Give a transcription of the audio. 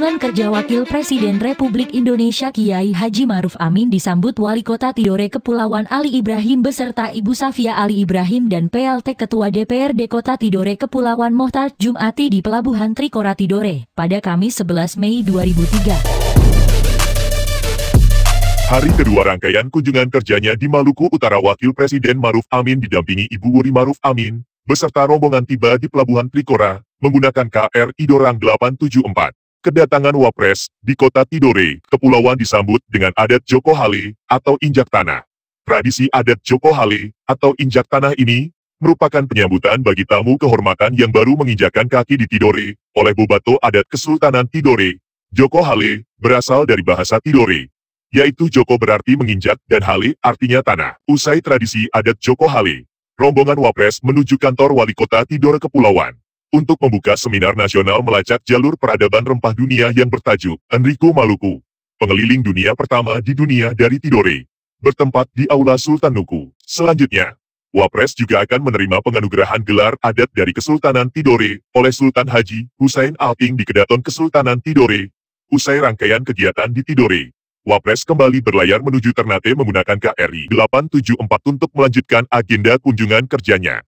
Kunjungan kerja Wakil Presiden Republik Indonesia Kiai Haji Maruf Amin disambut Wali Kota Tidore Kepulauan Ali Ibrahim beserta Ibu Safia Ali Ibrahim dan PLT Ketua DPRD Kota Tidore Kepulauan Mohtar Jumati di Pelabuhan Trikora Tidore pada Kamis 11 Mei 2003. Hari kedua rangkaian kunjungan kerjanya di Maluku Utara Wakil Presiden Maruf Amin didampingi Ibu Wuri Maruf Amin, beserta rombongan tiba di Pelabuhan Trikora, menggunakan KRI Dorang 874. Kedatangan Wapres di kota Tidore, Kepulauan disambut dengan adat Joko Hale atau injak tanah. Tradisi adat Joko Hale atau injak tanah ini merupakan penyambutan bagi tamu kehormatan yang baru menginjakan kaki di Tidore oleh Bobato adat Kesultanan Tidore. Joko Hale berasal dari bahasa Tidore, yaitu Joko berarti menginjak dan Hale artinya tanah. Usai tradisi adat Joko Hale, rombongan Wapres menuju kantor wali kota Tidore Kepulauan untuk membuka seminar nasional melacak jalur peradaban rempah dunia yang bertajuk Enrico Maluku. Pengeliling dunia pertama di dunia dari Tidore. Bertempat di Aula Sultan Nuku. Selanjutnya, Wapres juga akan menerima penganugerahan gelar adat dari Kesultanan Tidore oleh Sultan Haji Husain Alting di Kedaton Kesultanan Tidore. Usai rangkaian kegiatan di Tidore, Wapres kembali berlayar menuju Ternate menggunakan KRI 874 untuk melanjutkan agenda kunjungan kerjanya.